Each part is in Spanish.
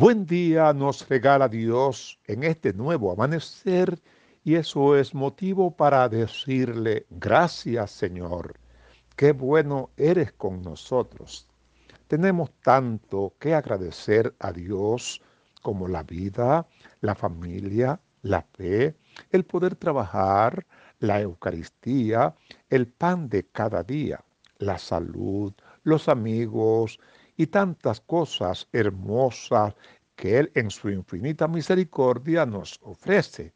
Buen día nos regala Dios en este nuevo amanecer y eso es motivo para decirle gracias Señor, qué bueno eres con nosotros. Tenemos tanto que agradecer a Dios como la vida, la familia, la fe, el poder trabajar, la Eucaristía, el pan de cada día, la salud, los amigos, y tantas cosas hermosas que Él en su infinita misericordia nos ofrece.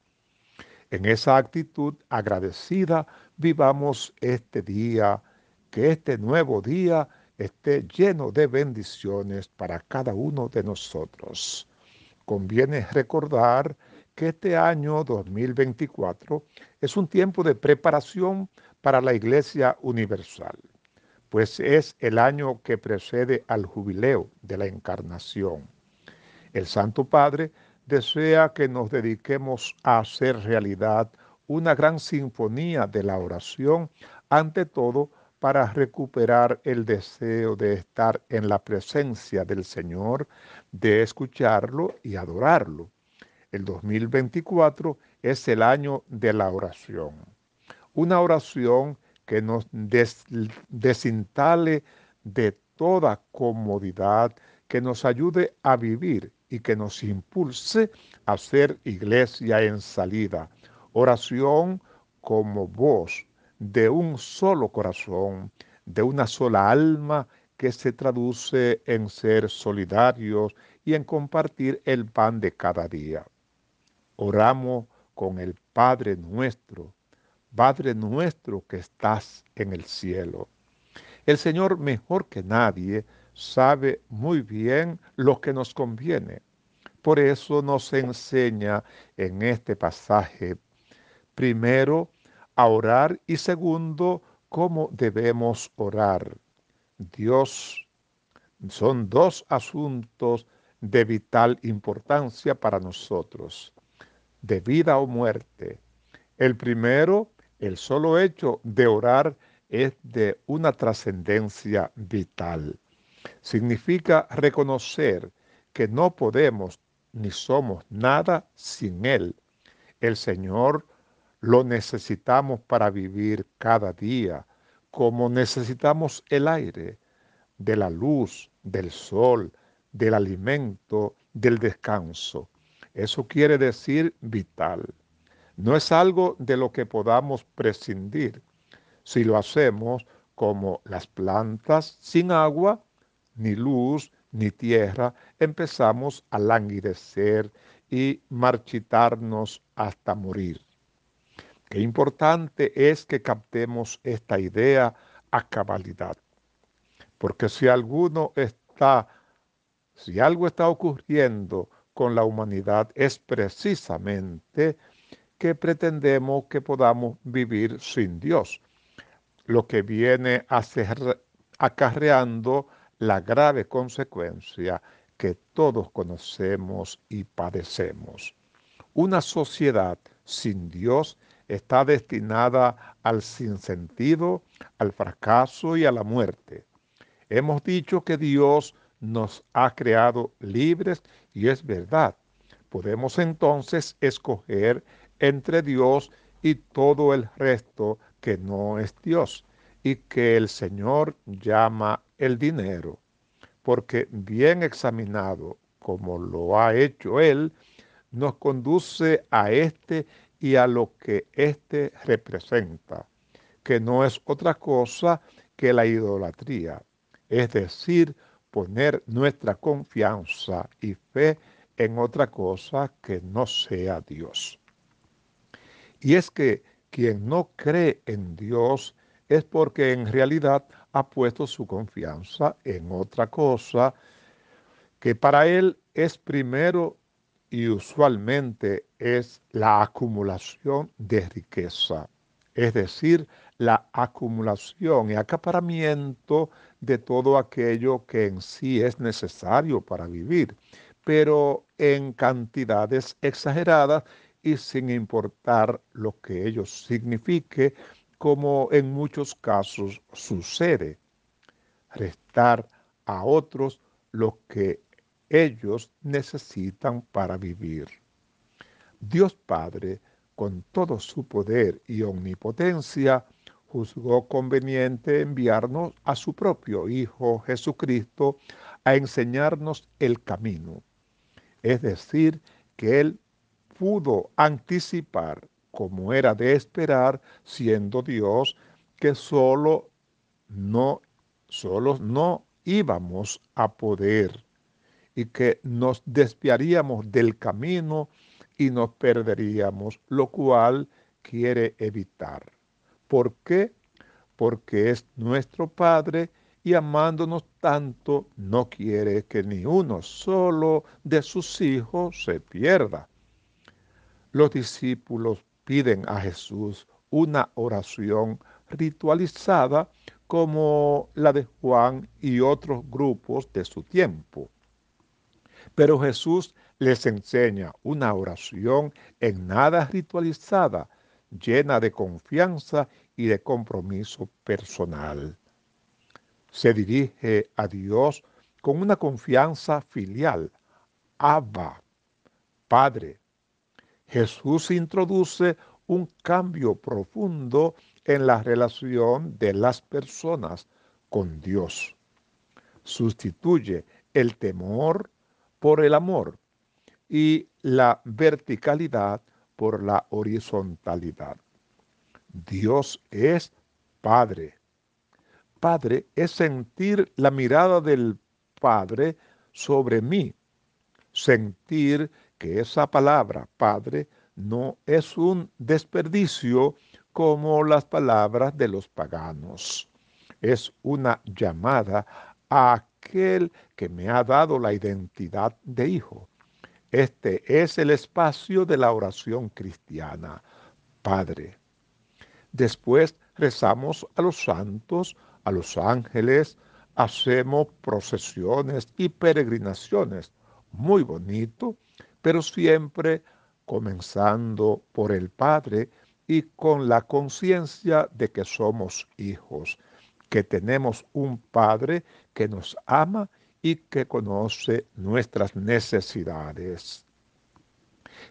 En esa actitud agradecida vivamos este día, que este nuevo día esté lleno de bendiciones para cada uno de nosotros. Conviene recordar que este año 2024 es un tiempo de preparación para la Iglesia Universal, pues es el año que precede al jubileo de la encarnación. El Santo Padre desea que nos dediquemos a hacer realidad una gran sinfonía de la oración, ante todo para recuperar el deseo de estar en la presencia del Señor, de escucharlo y adorarlo. El 2024 es el año de la oración. Una oración que nos desintale de toda comodidad, que nos ayude a vivir y que nos impulse a ser iglesia en salida. Oración como voz de un solo corazón, de una sola alma que se traduce en ser solidarios y en compartir el pan de cada día. Oramos con el Padre nuestro, Padre nuestro que estás en el cielo. El Señor mejor que nadie sabe muy bien lo que nos conviene. Por eso nos enseña en este pasaje, primero, a orar y segundo, cómo debemos orar. Dios, son dos asuntos de vital importancia para nosotros, de vida o muerte. El primero, el solo hecho de orar es de una trascendencia vital. Significa reconocer que no podemos ni somos nada sin Él. El Señor lo necesitamos para vivir cada día, como necesitamos el aire, de la luz, del sol, del alimento, del descanso. Eso quiere decir vital. No es algo de lo que podamos prescindir. Si lo hacemos como las plantas sin agua, ni luz, ni tierra, empezamos a languidecer y marchitarnos hasta morir. Qué importante es que captemos esta idea a cabalidad, porque si alguno está, si algo está ocurriendo con la humanidad es precisamente que pretendemos que podamos vivir sin Dios, lo que viene acarreando la grave consecuencia que todos conocemos y padecemos. Una sociedad sin Dios está destinada al sinsentido, al fracaso y a la muerte. Hemos dicho que Dios nos ha creado libres y es verdad. Podemos entonces escoger entre Dios y todo el resto que no es Dios y que el Señor llama el dinero, porque bien examinado, como lo ha hecho él, nos conduce a este y a lo que éste representa, que no es otra cosa que la idolatría, es decir, poner nuestra confianza y fe en otra cosa que no sea Dios. Y es que quien no cree en Dios es porque en realidad ha puesto su confianza en otra cosa que para él es primero y usualmente es la acumulación de riqueza, es decir, la acumulación y acaparamiento de todo aquello que en sí es necesario para vivir, pero en cantidades exageradas y sin importar lo que ello signifique como en muchos casos sucede, restar a otros lo que ellos necesitan para vivir. Dios Padre, con todo su poder y omnipotencia, juzgó conveniente enviarnos a su propio Hijo Jesucristo a enseñarnos el camino. Es decir, que Él pudo anticipar como era de esperar, siendo Dios, que solo no, solo no íbamos a poder y que nos desviaríamos del camino y nos perderíamos, lo cual quiere evitar. ¿Por qué? Porque es nuestro Padre y amándonos tanto no quiere que ni uno solo de sus hijos se pierda. Los discípulos piden a Jesús una oración ritualizada como la de Juan y otros grupos de su tiempo. Pero Jesús les enseña una oración en nada ritualizada, llena de confianza y de compromiso personal. Se dirige a Dios con una confianza filial, Abba, Padre, Jesús introduce un cambio profundo en la relación de las personas con Dios. Sustituye el temor por el amor y la verticalidad por la horizontalidad. Dios es Padre. Padre es sentir la mirada del Padre sobre mí, sentir esa palabra Padre no es un desperdicio como las palabras de los paganos. Es una llamada a aquel que me ha dado la identidad de hijo. Este es el espacio de la oración cristiana. Padre. Después rezamos a los santos, a los ángeles, hacemos procesiones y peregrinaciones. Muy bonito, pero siempre comenzando por el Padre y con la conciencia de que somos hijos, que tenemos un Padre que nos ama y que conoce nuestras necesidades.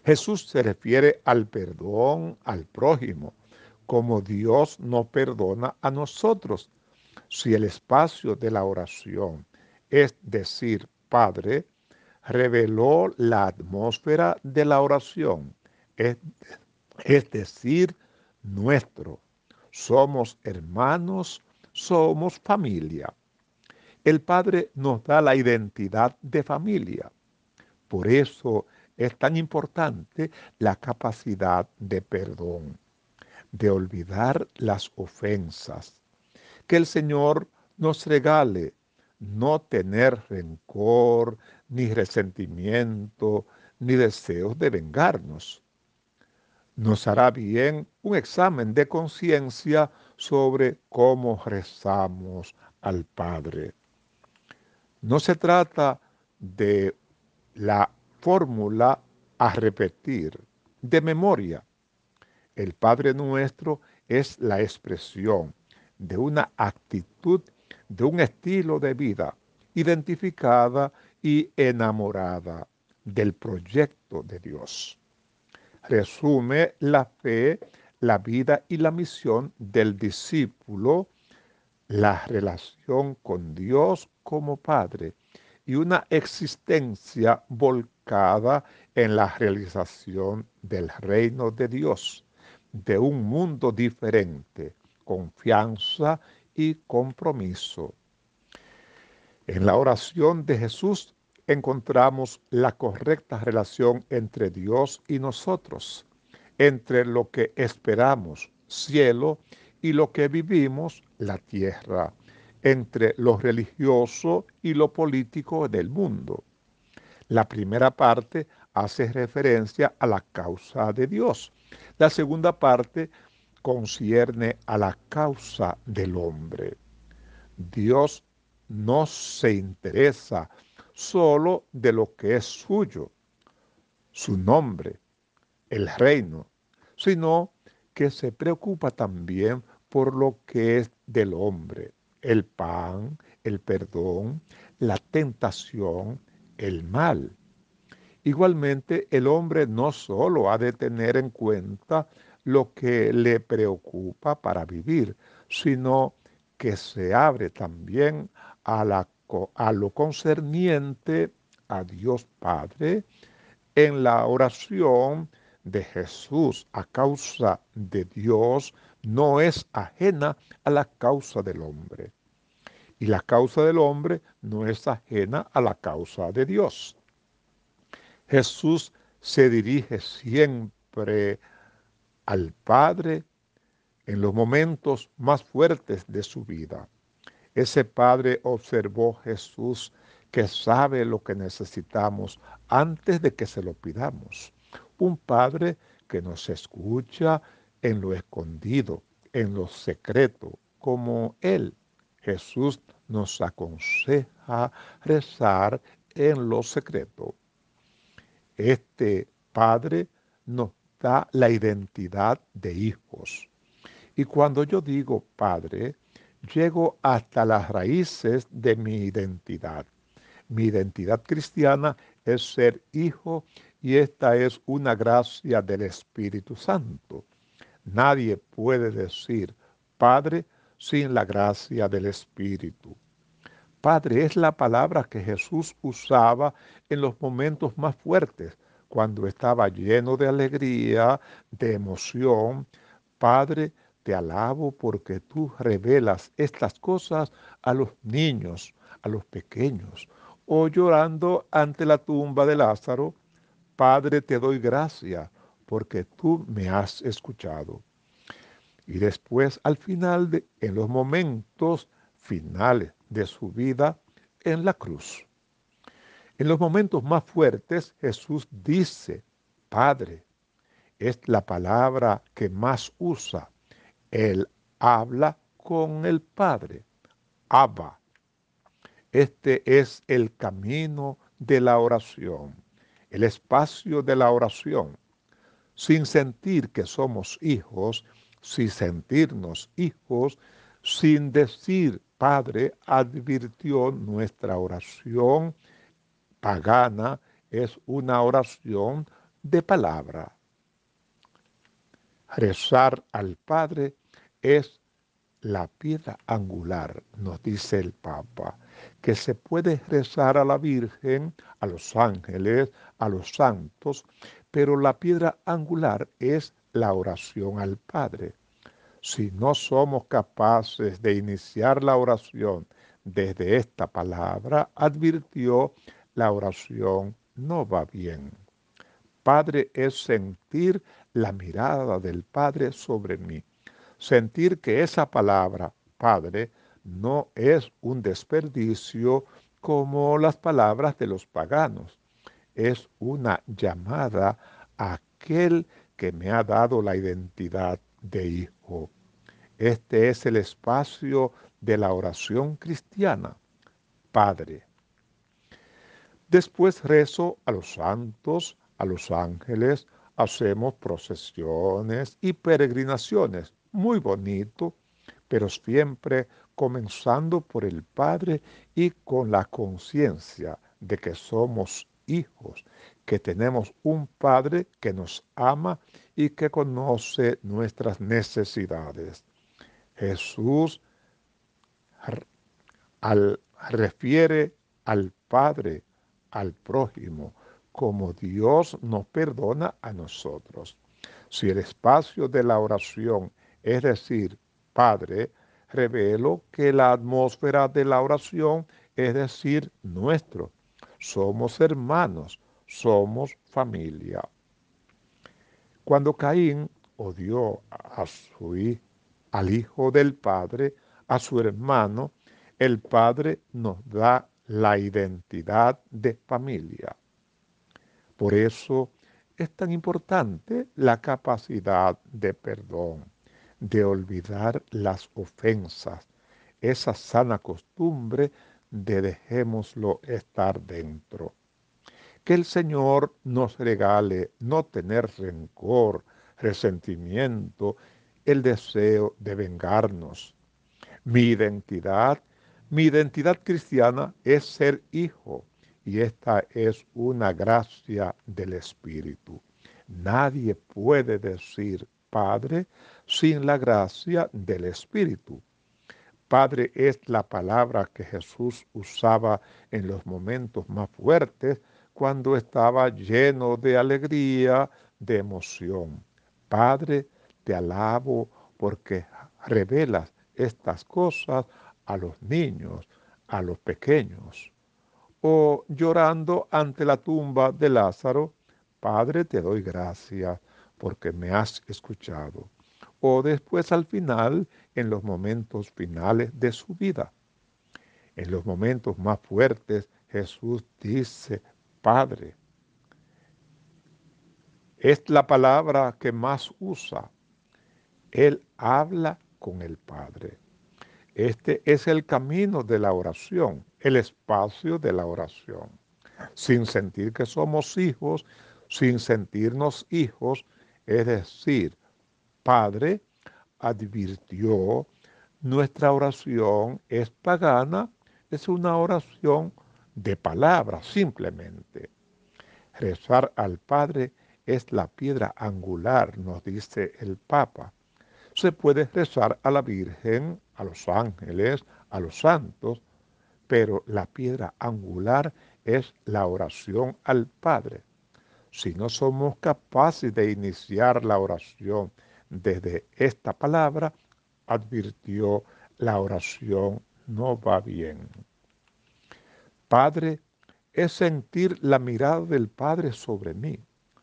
Jesús se refiere al perdón al prójimo, como Dios no perdona a nosotros. Si el espacio de la oración, es decir, Padre, reveló la atmósfera de la oración, es, decir, nuestro. Somos hermanos, somos familia. El Padre nos da la identidad de familia. Por eso es tan importante la capacidad de perdón, de olvidar las ofensas. Que el Señor nos regale no tener rencor, ni resentimiento, ni deseos de vengarnos. Nos hará bien un examen de conciencia sobre cómo rezamos al Padre. No se trata de la fórmula a repetir de memoria. El Padre nuestro es la expresión de una actitud de un estilo de vida identificada y enamorada del proyecto de Dios. Resume la fe, la vida y la misión del discípulo, la relación con Dios como Padre y una existencia volcada en la realización del reino de Dios, de un mundo diferente, confianza y compromiso. En la oración de Jesús encontramos la correcta relación entre Dios y nosotros, entre lo que esperamos, cielo, y lo que vivimos, la tierra, entre lo religioso y lo político del mundo. La primera parte hace referencia a la causa de Dios. La segunda parte concierne a la causa del hombre. Dios no se interesa solo de lo que es suyo, su nombre, el reino, sino que se preocupa también por lo que es del hombre, el pan, el perdón, la tentación, el mal. Igualmente, el hombre no solo ha de tener en cuenta lo que le preocupa para vivir, sino que se abre también a, lo concerniente a Dios Padre en la oración de Jesús a causa de Dios no es ajena a la causa del hombre. Y la causa del hombre no es ajena a la causa de Dios. Jesús se dirige siempre al Padre en los momentos más fuertes de su vida. Ese Padre observó Jesús que sabe lo que necesitamos antes de que se lo pidamos. Un Padre que nos escucha en lo escondido, en lo secreto, como Él. Jesús nos aconseja rezar en lo secreto. Este Padre nos la identidad de hijos. Y cuando yo digo padre, llego hasta las raíces de mi identidad. Mi identidad cristiana es ser hijo y esta es una gracia del Espíritu Santo. Nadie puede decir Padre sin la gracia del Espíritu. Padre es la palabra que Jesús usaba en los momentos más fuertes cuando estaba lleno de alegría, de emoción. Padre, te alabo porque tú revelas estas cosas a los niños, a los pequeños. O llorando ante la tumba de Lázaro, Padre, te doy gracia porque tú me has escuchado. Y después, al final, de, en los momentos finales de su vida en la cruz. En los momentos más fuertes Jesús dice, Padre, es la palabra que más usa. Él habla con el Padre. Abba. Este es el camino de la oración, el espacio de la oración, sin sentir que somos hijos, sin sentirnos hijos, sin decir, Padre, advirtió nuestra oración pagana es una oración de palabra. Rezar al Padre es la piedra angular, nos dice el Papa, que se puede rezar a la Virgen, a los ángeles, a los santos, pero la piedra angular es la oración al Padre. Si no somos capaces de iniciar la oración desde esta palabra, advirtió la oración no va bien. Padre es sentir la mirada del Padre sobre mí, sentir que esa palabra, Padre, no es un desperdicio como las palabras de los paganos, es una llamada a aquel que me ha dado la identidad de hijo. Este es el espacio de la oración cristiana. Padre, Después rezo a los santos, a los ángeles, hacemos procesiones y peregrinaciones. Muy bonito, pero siempre comenzando por el Padre y con la conciencia de que somos hijos, que tenemos un Padre que nos ama y que conoce nuestras necesidades. Jesús al, refiere al Padre al prójimo, como Dios nos perdona a nosotros. Si el espacio de la oración, es decir, Padre, revelo que la atmósfera de la oración, es decir, nuestro. Somos hermanos, somos familia. Cuando Caín odió a su, al hijo del Padre, a su hermano, el Padre nos da la identidad de familia. Por eso es tan importante la capacidad de perdón, de olvidar las ofensas, esa sana costumbre de dejémoslo estar dentro. Que el Señor nos regale no tener rencor, resentimiento, el deseo de vengarnos. Mi identidad mi identidad cristiana es ser hijo y esta es una gracia del Espíritu. Nadie puede decir Padre sin la gracia del Espíritu. Padre es la palabra que Jesús usaba en los momentos más fuertes cuando estaba lleno de alegría, de emoción. Padre, te alabo porque revelas estas cosas a los niños, a los pequeños, o llorando ante la tumba de Lázaro, Padre, te doy gracias porque me has escuchado, o después al final, en los momentos finales de su vida. En los momentos más fuertes, Jesús dice, Padre, es la palabra que más usa. Él habla con el Padre. Este es el camino de la oración, el espacio de la oración. Sin sentir que somos hijos, sin sentirnos hijos, es decir, Padre advirtió, nuestra oración es pagana, es una oración de palabra simplemente. Rezar al Padre es la piedra angular, nos dice el Papa se puede rezar a la Virgen, a los ángeles, a los santos, pero la piedra angular es la oración al Padre. Si no somos capaces de iniciar la oración desde esta palabra, advirtió, la oración no va bien. Padre es sentir la mirada del Padre sobre mí,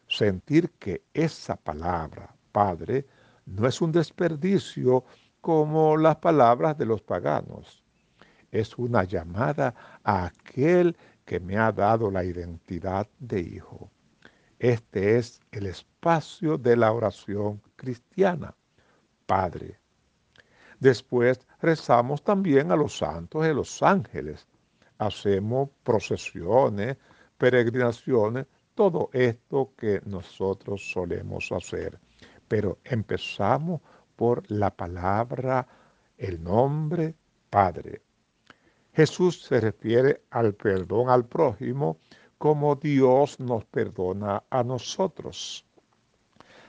sentir que esa palabra, Padre, no es un desperdicio como las palabras de los paganos. Es una llamada a aquel que me ha dado la identidad de hijo. Este es el espacio de la oración cristiana. Padre. Después rezamos también a los santos y a los ángeles. Hacemos procesiones, peregrinaciones, todo esto que nosotros solemos hacer pero empezamos por la palabra, el nombre Padre. Jesús se refiere al perdón al prójimo como Dios nos perdona a nosotros.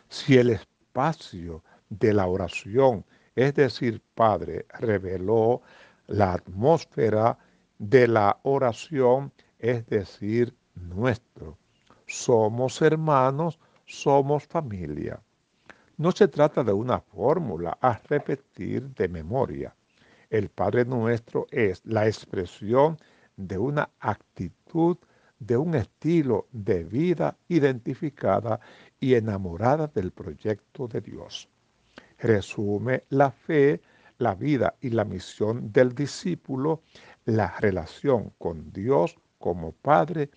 Si el espacio de la oración, es decir, Padre, reveló la atmósfera de la oración, es decir, nuestro. Somos hermanos, somos familia. No se trata de una fórmula a repetir de memoria. El Padre Nuestro es la expresión de una actitud, de un estilo de vida identificada y enamorada del proyecto de Dios. Resume la fe, la vida y la misión del discípulo, la relación con Dios como Padre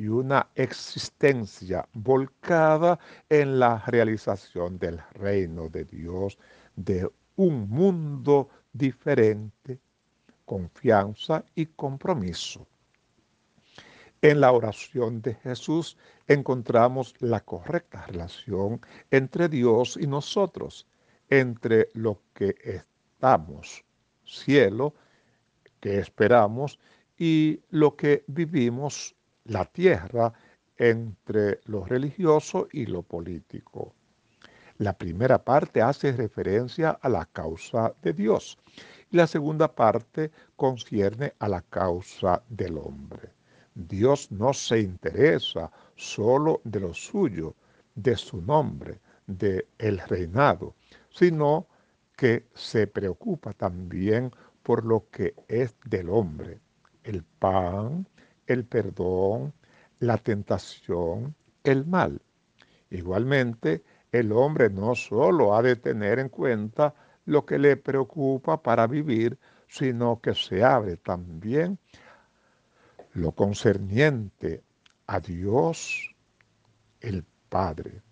y una existencia volcada en la realización del reino de Dios, de un mundo diferente, confianza y compromiso. En la oración de Jesús encontramos la correcta relación entre Dios y nosotros, entre lo que estamos, cielo, que esperamos, y lo que vivimos la tierra entre lo religioso y lo político. La primera parte hace referencia a la causa de Dios y la segunda parte concierne a la causa del hombre. Dios no se interesa solo de lo suyo, de su nombre, de el reinado, sino que se preocupa también por lo que es del hombre, el pan, el perdón, la tentación, el mal. Igualmente, el hombre no solo ha de tener en cuenta lo que le preocupa para vivir, sino que se abre también lo concerniente a Dios el Padre.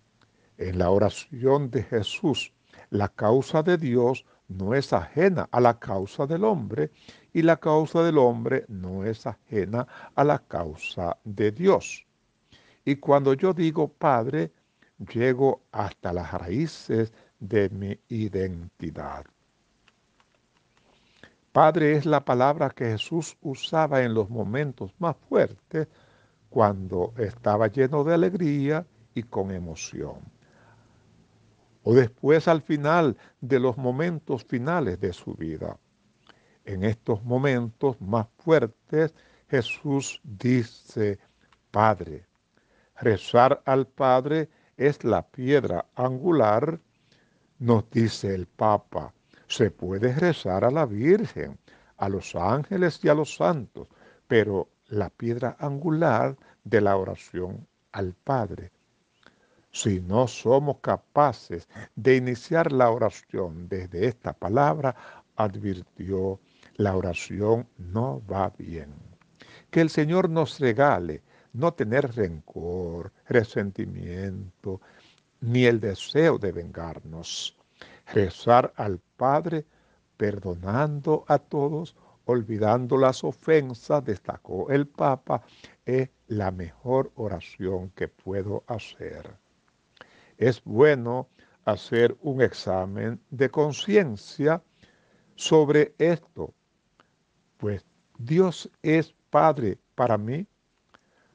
En la oración de Jesús, la causa de Dios no es ajena a la causa del hombre y la causa del hombre no es ajena a la causa de Dios. Y cuando yo digo Padre, llego hasta las raíces de mi identidad. Padre es la palabra que Jesús usaba en los momentos más fuertes, cuando estaba lleno de alegría y con emoción o después al final de los momentos finales de su vida. En estos momentos más fuertes, Jesús dice, Padre. Rezar al Padre es la piedra angular, nos dice el Papa. Se puede rezar a la Virgen, a los ángeles y a los santos, pero la piedra angular de la oración al Padre si no somos capaces de iniciar la oración desde esta palabra, advirtió, la oración no va bien. Que el Señor nos regale no tener rencor, resentimiento, ni el deseo de vengarnos. Rezar al Padre perdonando a todos, olvidando las ofensas, destacó el Papa, es la mejor oración que puedo hacer es bueno hacer un examen de conciencia sobre esto, pues Dios es Padre para mí.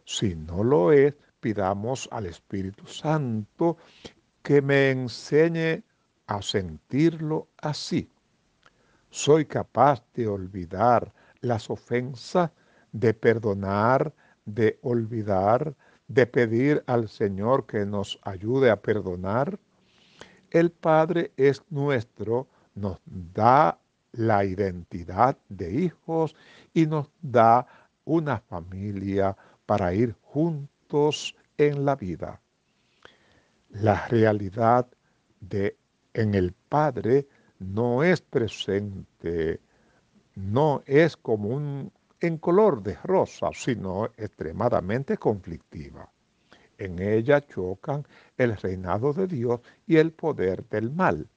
Si no lo es, pidamos al Espíritu Santo que me enseñe a sentirlo así. Soy capaz de olvidar las ofensas, de perdonar, de olvidar, de pedir al Señor que nos ayude a perdonar, el Padre es nuestro, nos da la identidad de hijos y nos da una familia para ir juntos en la vida. La realidad de en el Padre no es presente, no es como un en color de rosa, sino extremadamente conflictiva. En ella chocan el reinado de Dios y el poder del mal.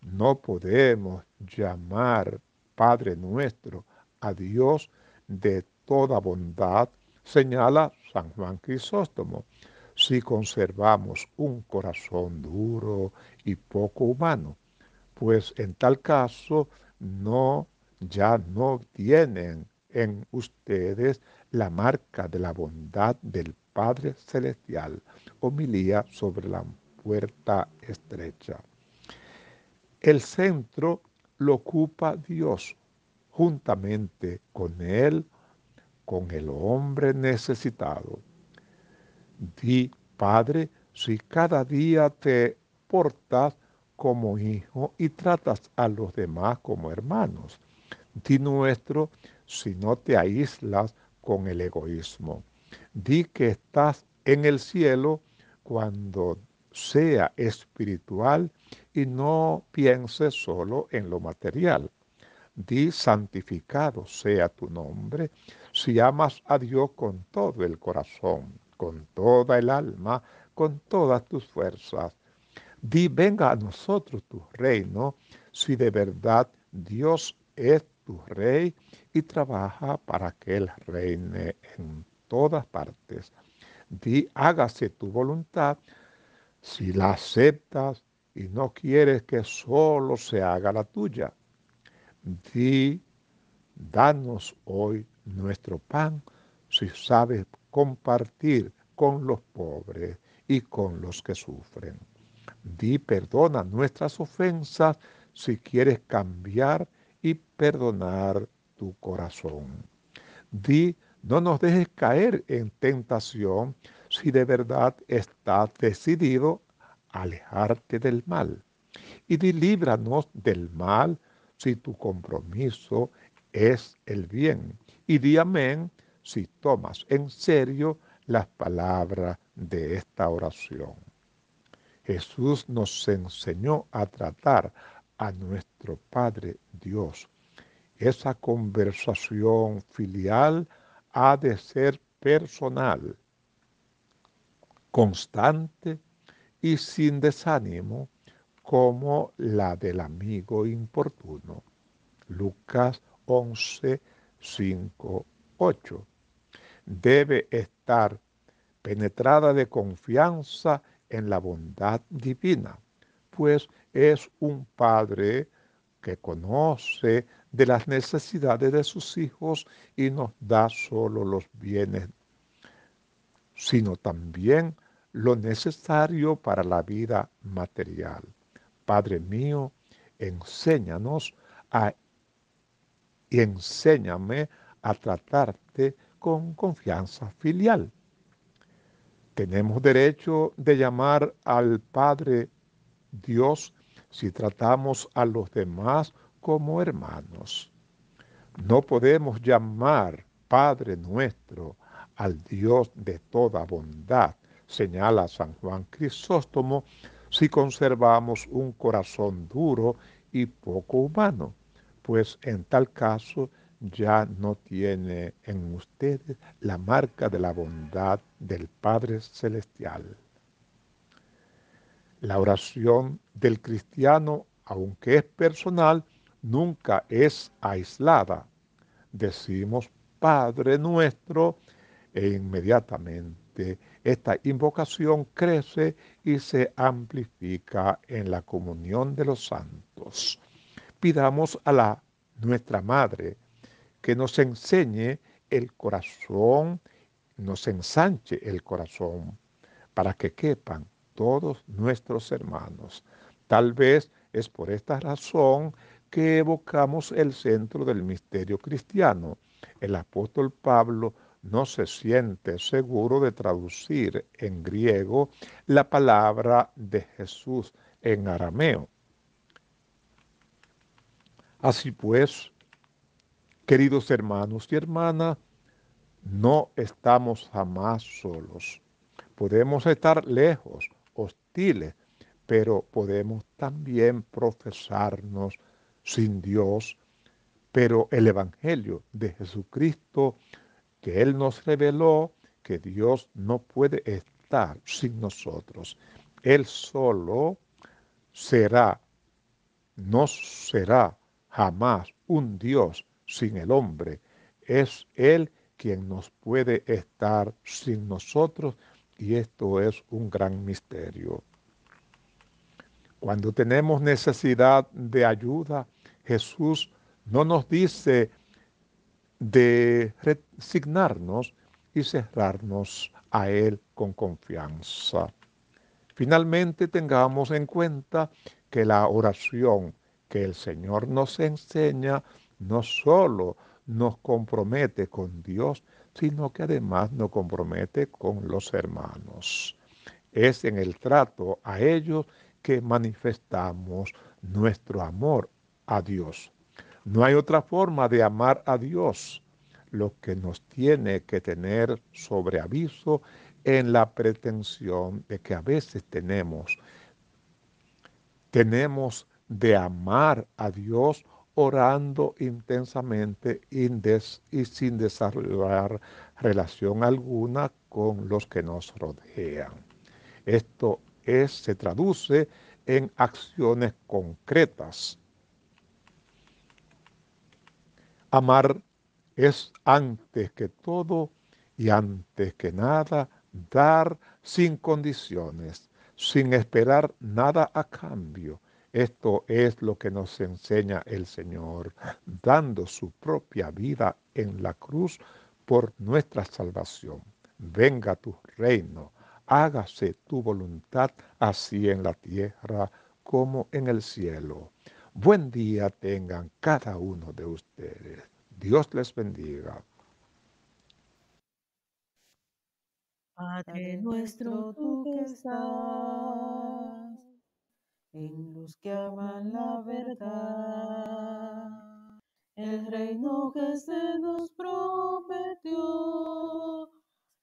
No podemos llamar Padre nuestro a Dios de toda bondad, señala San Juan Crisóstomo, si conservamos un corazón duro y poco humano, pues en tal caso no ya no tienen en ustedes la marca de la bondad del Padre Celestial. Homilía sobre la puerta estrecha. El centro lo ocupa Dios, juntamente con Él, con el hombre necesitado. Di, Padre, si cada día te portas como hijo y tratas a los demás como hermanos. Di nuestro si no te aíslas con el egoísmo. Di que estás en el cielo cuando sea espiritual y no pienses solo en lo material. Di santificado sea tu nombre si amas a Dios con todo el corazón, con toda el alma, con todas tus fuerzas. Di venga a nosotros tu reino si de verdad Dios es rey y trabaja para que él reine en todas partes. Di, hágase tu voluntad si la aceptas y no quieres que solo se haga la tuya. Di, danos hoy nuestro pan si sabes compartir con los pobres y con los que sufren. Di perdona nuestras ofensas si quieres cambiar y perdonar tu corazón. Di, no nos dejes caer en tentación si de verdad estás decidido a alejarte del mal. Y di, líbranos del mal si tu compromiso es el bien. Y di amén si tomas en serio las palabras de esta oración. Jesús nos enseñó a tratar nuestro Padre Dios. Esa conversación filial ha de ser personal, constante y sin desánimo como la del amigo importuno. Lucas 11, 8. Debe estar penetrada de confianza en la bondad divina pues es un padre que conoce de las necesidades de sus hijos y nos da solo los bienes, sino también lo necesario para la vida material. Padre mío, enséñanos a, y enséñame a tratarte con confianza filial. Tenemos derecho de llamar al Padre Dios si tratamos a los demás como hermanos. No podemos llamar Padre nuestro al Dios de toda bondad, señala San Juan Crisóstomo, si conservamos un corazón duro y poco humano, pues en tal caso ya no tiene en ustedes la marca de la bondad del Padre Celestial. La oración del cristiano, aunque es personal, nunca es aislada. Decimos Padre nuestro e inmediatamente esta invocación crece y se amplifica en la comunión de los santos. Pidamos a la nuestra Madre que nos enseñe el corazón, nos ensanche el corazón para que quepan todos nuestros hermanos. Tal vez es por esta razón que evocamos el centro del misterio cristiano. El apóstol Pablo no se siente seguro de traducir en griego la palabra de Jesús en arameo. Así pues, queridos hermanos y hermanas, no estamos jamás solos. Podemos estar lejos, pero podemos también profesarnos sin Dios, pero el Evangelio de Jesucristo que Él nos reveló, que Dios no puede estar sin nosotros. Él solo será, no será jamás un Dios sin el hombre. Es Él quien nos puede estar sin nosotros y esto es un gran misterio. Cuando tenemos necesidad de ayuda, Jesús no nos dice de resignarnos y cerrarnos a Él con confianza. Finalmente tengamos en cuenta que la oración que el Señor nos enseña no solo nos compromete con Dios, sino que además nos compromete con los hermanos. Es en el trato a ellos que manifestamos nuestro amor a Dios. No hay otra forma de amar a Dios, lo que nos tiene que tener sobre aviso en la pretensión de que a veces tenemos. Tenemos de amar a Dios orando intensamente y, sin desarrollar relación alguna con los que nos rodean. Esto es, se traduce en acciones concretas. Amar es antes que todo y antes que nada dar sin condiciones, sin esperar nada a cambio esto es lo que nos enseña el Señor, dando su propia vida en la cruz por nuestra salvación. Venga tu reino, hágase tu voluntad así en la tierra como en el cielo. Buen día tengan cada uno de ustedes. Dios les bendiga. nuestro, tú en los que aman la verdad. El reino que se nos prometió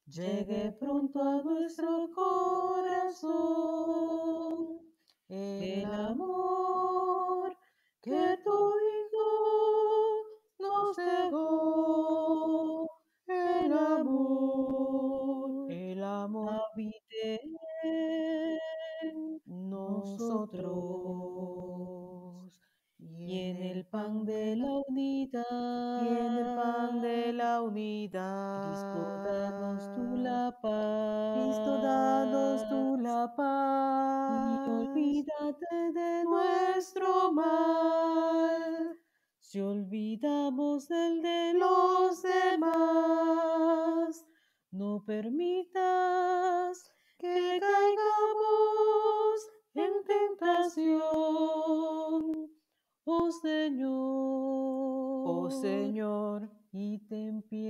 llegue pronto a nuestro corazón. El amor que tú permitas que caigamos en tentación. Oh Señor, oh Señor, y te empiezo